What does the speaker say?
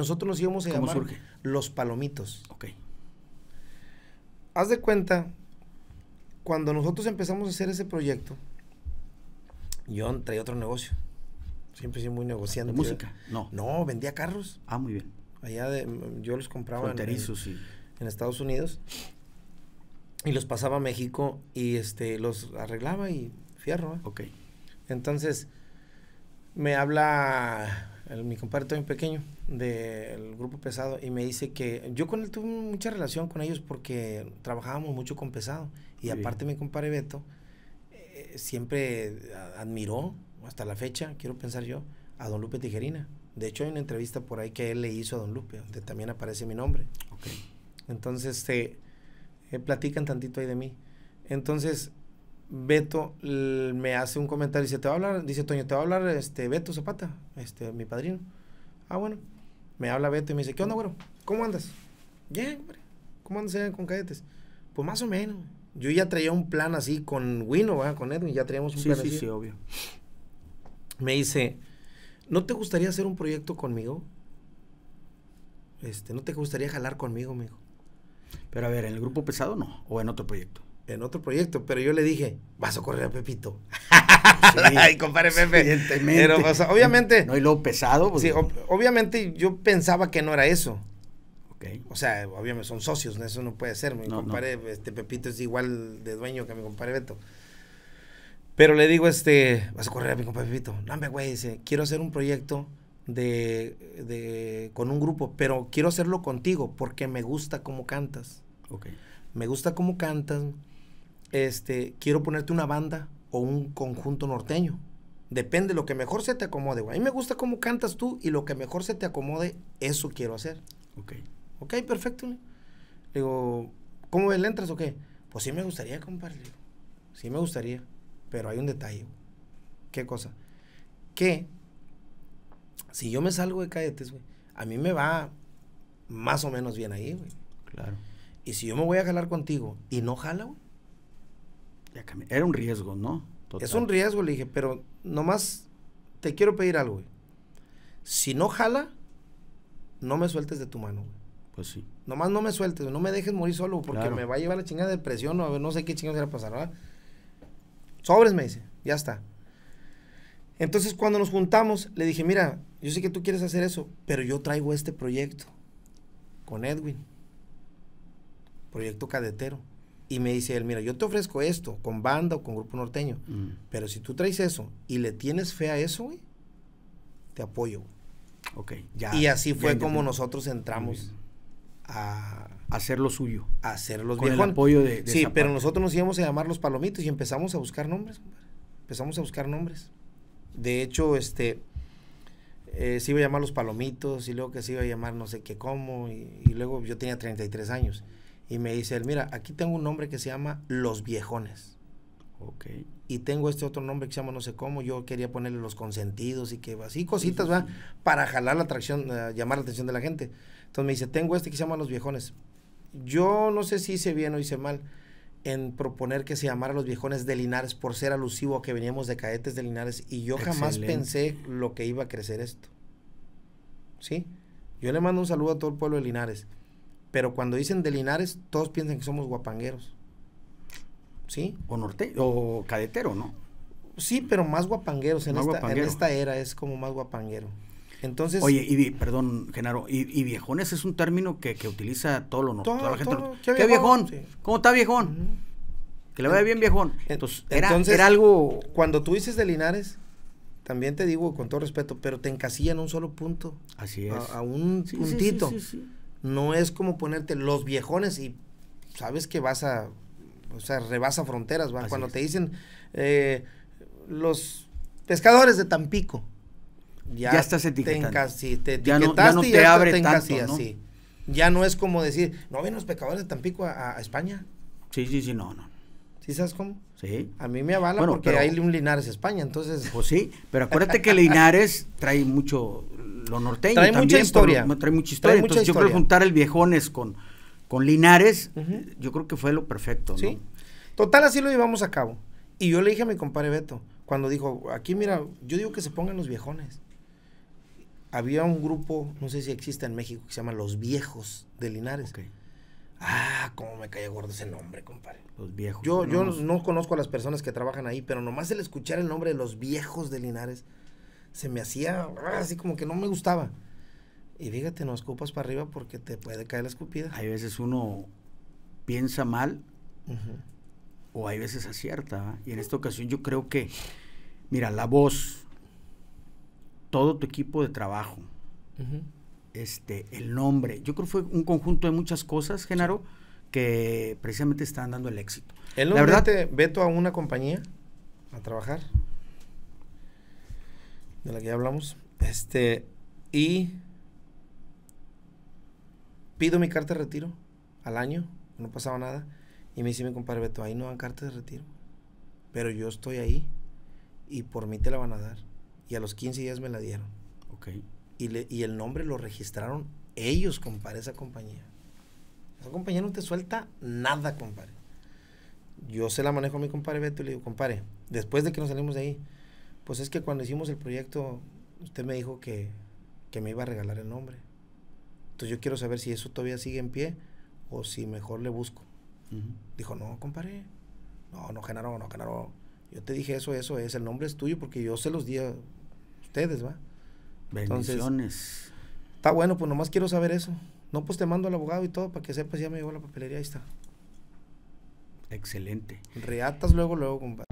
Nosotros nos íbamos a llamar Los Palomitos. Ok. Haz de cuenta, cuando nosotros empezamos a hacer ese proyecto, yo traía otro negocio. Siempre sido muy negociando. música? No. No, vendía carros. Ah, muy bien. Allá de, yo los compraba en, en Estados Unidos y los pasaba a México y este los arreglaba y fierro. Ok. Entonces me habla mi compadre también pequeño del grupo pesado y me dice que yo con él tuve mucha relación con ellos porque trabajábamos mucho con pesado y aparte mi compadre Beto eh, siempre admiró hasta la fecha, quiero pensar yo, a don Lupe Tijerina. De hecho hay una entrevista por ahí que él le hizo a don Lupe, donde también aparece mi nombre. Entonces, este, eh, platican tantito ahí de mí. Entonces, Beto me hace un comentario, dice, te va a hablar, dice Toño, te va a hablar este Beto Zapata, este, mi padrino. Ah, bueno. Me habla Beto y me dice, ¿qué onda, güero? ¿Cómo andas? Bien, hombre. ¿Cómo andas con cadetes? Pues más o menos. Yo ya traía un plan así con Wino, ¿verdad? con Edwin, ya traíamos un plan así. Sí, sí, obvio. Me dice, ¿no te gustaría hacer un proyecto conmigo? Este, ¿no te gustaría jalar conmigo, amigo Pero a ver, ¿en el grupo pesado no? ¿O en otro proyecto? en otro proyecto, pero yo le dije, vas a correr a Pepito. Ay, compadre Pepe. Pero, pues, obviamente. No, hay lo pesado. Pues, obviamente yo pensaba que no era eso. O sea, obviamente son socios, eso no puede ser. Mi compadre, este Pepito es igual de dueño que mi compadre Beto. Pero le digo, este, vas a correr a mi compadre Pepito. No, me güey, dice, quiero hacer un proyecto de, con un grupo, pero quiero hacerlo contigo porque me gusta cómo cantas. Okay. Me gusta cómo cantas, este, quiero ponerte una banda o un conjunto norteño. Depende, lo que mejor se te acomode, A mí me gusta cómo cantas tú y lo que mejor se te acomode, eso quiero hacer. Ok. Ok, perfecto. Le digo, ¿cómo le entras o qué? Pues sí me gustaría, compadre. sí me gustaría, pero hay un detalle. ¿Qué cosa? Que si yo me salgo de cadetes, güey, a mí me va más o menos bien ahí, güey. Claro. Y si yo me voy a jalar contigo y no jala, era un riesgo, ¿no? Es un riesgo, le dije, pero nomás te quiero pedir algo, güey. Si no jala, no me sueltes de tu mano, güey. Pues sí. Nomás no me sueltes, no me dejes morir solo, porque me va a llevar la chingada de depresión o no sé qué chingada va a pasar, ¿verdad? Sobres, me dice, ya está. Entonces, cuando nos juntamos, le dije, mira, yo sé que tú quieres hacer eso, pero yo traigo este proyecto con Edwin. Proyecto cadetero. Y me dice él, mira, yo te ofrezco esto, con banda o con grupo norteño, mm. pero si tú traes eso y le tienes fe a eso, güey, te apoyo. Ok. Ya, y así fue como nosotros entramos a... Hacer lo suyo. A hacer los Con el apoyo de... sí, pero nosotros nos íbamos a llamar los palomitos y empezamos a buscar nombres. Empezamos a buscar nombres. De hecho, este... Eh, se iba a llamar los palomitos y luego que se iba a llamar no sé qué cómo y, y luego yo tenía 33 años y me dice él, mira, aquí tengo un nombre que se llama Los Viejones. Ok. Y tengo este otro nombre que se llama no sé cómo, yo quería ponerle los consentidos y que así cositas, ¿va? Para jalar la atracción, eh, llamar la atención de la gente. Entonces me dice, tengo este que se llama Los Viejones. Yo no sé si hice bien o hice mal en proponer que se llamara Los Viejones de Linares por ser alusivo a que veníamos de Caetes de Linares y yo jamás pensé lo que iba a crecer esto. ¿Sí? Yo le mando un saludo a todo el pueblo de Linares pero cuando dicen de Linares, todos piensan que somos guapangueros. ¿Sí? O norte o cadetero, ¿no? Sí, pero más guapangueros en, esta, era es como más guapanguero. Entonces. Oye, y perdón, Genaro, y, viejones es un término que, utiliza todo lo norte. ¿Qué, viejón? ¿Cómo está viejón? Que le vaya bien viejón. Entonces, era, algo. Cuando tú dices de Linares, también te digo con todo respeto, pero te encasillan en un solo punto. Así es. A, un sí, puntito. Sí, no es como ponerte los viejones y sabes que vas a, o sea, rebasa fronteras, Cuando te dicen eh, los pescadores de Tampico. Ya, estás Te, etiquetaste ya no, ya te, abre Ya no es como decir, no vienen los pescadores de Tampico a, España. Sí, sí, sí, no, no. ¿Sí sabes cómo? Sí. A mí me avala porque hay un Linares España, entonces. Pues sí, pero acuérdate que Linares trae mucho lo norteño trae mucha historia. trae mucha historia. Entonces, yo creo que juntar el Viejones con, con Linares, yo creo que fue lo perfecto, Sí. Total, así lo llevamos a cabo. Y yo le dije a mi compadre Beto, cuando dijo, aquí mira, yo digo que se pongan los viejones. Había un grupo, no sé si existe en México, que se llama Los Viejos de Linares. Ah, cómo me cae gordo ese nombre, compadre. Los viejos. Yo, yo no conozco a las personas que trabajan ahí, pero nomás el escuchar el nombre de los viejos de Linares, se me hacía así como que no me gustaba. Y fíjate, no escupas para arriba porque te puede caer la escupida. Hay veces uno piensa mal o hay veces acierta. Y en esta ocasión yo creo que, mira, la voz, todo tu equipo de trabajo, este, el nombre, yo creo que fue un conjunto de muchas cosas, Genaro, que precisamente están dando el éxito. la verdad te veto a una compañía a trabajar? de la que ya hablamos. Este, y pido mi carta de retiro al año, no pasaba nada. Y me dice mi compadre Beto, ahí no dan carta de retiro. Pero yo estoy ahí y por mí te la van a dar. Y a los 15 días me la dieron. Ok. Y, le, y el nombre lo registraron ellos, compadre, esa compañía. Esa compañía no te suelta nada, compadre. Yo se la manejo a mi compadre Beto y le digo, compadre, después de que nos salimos de ahí, pues es que cuando hicimos el proyecto, usted me dijo que, me iba a regalar el nombre. Entonces yo quiero saber si eso todavía sigue en pie o si mejor le busco. Dijo, no, compadre. No, no, Genaro, no, Genaro. Yo te dije eso, eso es. El nombre es tuyo porque yo se los di a ustedes, ¿va? Bendiciones. está bueno, pues nomás quiero saber eso. No, pues te mando al abogado y todo para que sepas, ya me llegó la papelería, ahí está. Excelente. Reatas luego, luego, compadre.